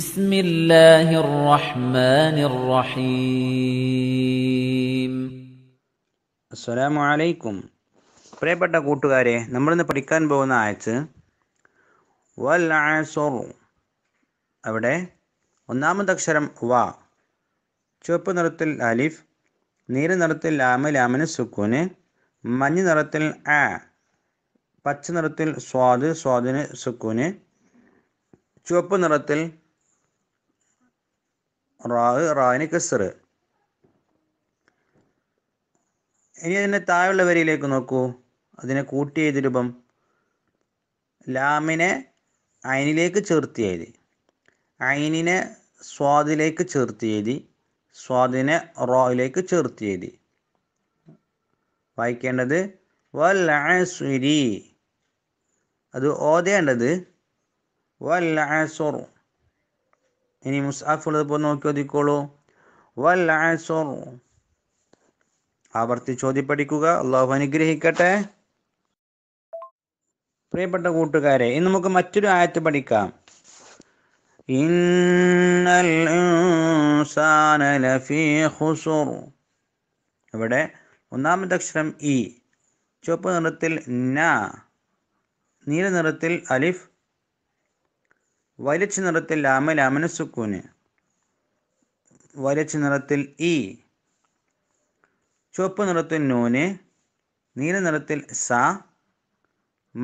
بسم الله الرحمن الرحيم അസ്സലാമു അലൈക്കും പ്രിയപ്പെട്ട കൂട്ടുകാരെ നമ്മളിന്ന് പഠിക്കാൻ പോകുന്ന ആയത്ത് വൽ ആസോറു അവിടെ ഒന്നാമത്തെ അക്ഷരം വ ചുവപ്പ് നിറത്തിൽ അലിഫ് നീല നിറത്തിൽ ലാമ ലാമിന് സുക്കൂന് മഞ്ഞ നിറത്തിൽ അ പച്ച നിറത്തിൽ സ്വാദ് സ്വാദിന് സുക്കൂന് ചുവപ്പ് നിറത്തിൽ റാ റായിന് കസർ ഇനി അതിൻ്റെ താഴെയുള്ള വരിയിലേക്ക് നോക്കൂ അതിനെ കൂട്ടി എഴുതി രൂപം ലാമിനെ അയനിലേക്ക് ചേർത്തി എഴുതി അയനിനെ സ്വാദിലേക്ക് ചേർത്തി എഴുതി സ്വാദിനെ റോയിലേക്ക് ചേർത്തി എഴുതി വായിക്കേണ്ടത് വല്ലാസുരി അത് ഓതേണ്ടത് വല്ലസുറു ഇനി മുസ്ആഫ് ഉള്ളതിപ്പോൾ നോക്കി ഒതുക്കോളൂ ആവർത്തി ചോദ്യപ്പടിക്കുക പഠിക്കുക അള്ളാഹു അനുഗ്രഹിക്കട്ടെ പ്രിയപ്പെട്ട കൂട്ടുകാരെ ഇന്ന് നമുക്ക് മറ്റൊരു ആയത്ത് പഠിക്കാം ഇൻസാന ലഫീ ഇവിടെ ഒന്നാമത്തെ അക്ഷരം ഇ ചുവപ്പ് നിറത്തിൽ ന നീല നിറത്തിൽ അലിഫ് വലിച്ച നിറത്തിൽ ലാമ ലാമന സുക്കൂന് വലിച്ച നിറത്തിൽ ഇ ചുവപ്പ് നിറത്തിൽ നൂന് നീല നിറത്തിൽ സ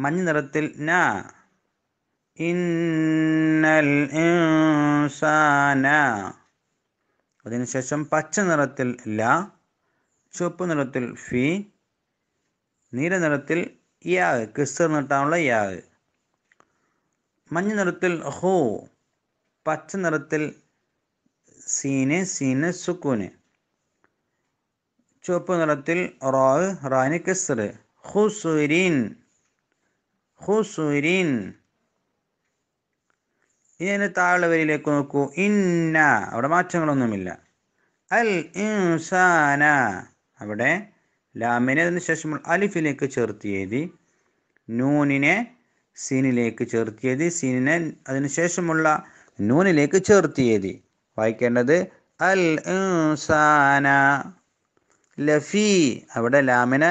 മഞ്ഞ നിറത്തിൽ ന ഇന്നൽ ഇൻസാന അതിനുശേഷം പച്ച നിറത്തിൽ ല ചുവപ്പ് നിറത്തിൽ ഫി നീല നിറത്തിൽ യാ കിസ്ർ നിട്ടാനുള്ള യാ മഞ്ഞ നിറത്തിൽ ഹോ പച്ച നിറത്തിൽ സീന് സീന് സുക്കൂന് ചുവപ്പ് നിറത്തിൽ റാവ് റാന് കെസർ ഹുസുരീൻ ഹുസുരീൻ ഇനി അതിന് താഴെ വരിയിലേക്ക് നോക്കൂ ഇന്ന അവിടെ മാറ്റങ്ങളൊന്നുമില്ല അൽ ഇൻസാന അവിടെ ലാമിനെ അതിന് ശേഷം അലിഫിലേക്ക് ചേർത്ത് എഴുതി നൂനിനെ സീനിലേക്ക് ചേർത്തിയത് സീനിനെ അതിനുശേഷമുള്ള നൂനിലേക്ക് ചേർത്തിയത് വായിക്കേണ്ടത് അൽ ലഫി അവിടെ ലാമിനെ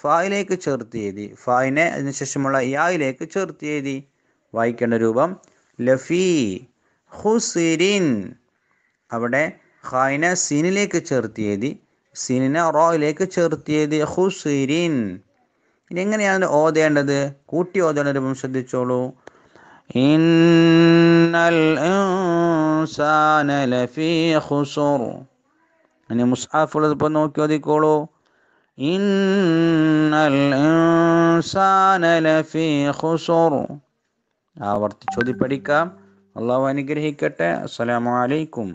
ഫായിലേക്ക് ചേർത്തിയത് ഫായിനെ അതിനുശേഷമുള്ള യായിലേക്ക് ചേർത്തിയത് വായിക്കേണ്ട രൂപം ലഫി ഹുസിരിൻ അവിടെ ഖായിനെ സീനിലേക്ക് ചേർത്തിയത് സീനിനെ റോയിലേക്ക് ചേർത്തിയത് ഹുസിരിൻ ഇനി എങ്ങനെയാണ് ഓതേണ്ടത് കൂട്ടി ഓതേണ്ട രൂപം ശ്രദ്ധിച്ചോളൂ ഇനി മുസ്ഹാഫ് ഉള്ളത് നോക്കി ഓതിക്കോളൂ ആവർത്തിച്ചോതി പഠിക്കാം അള്ളാഹു അനുഗ്രഹിക്കട്ടെ അസ്സലാമലൈക്കും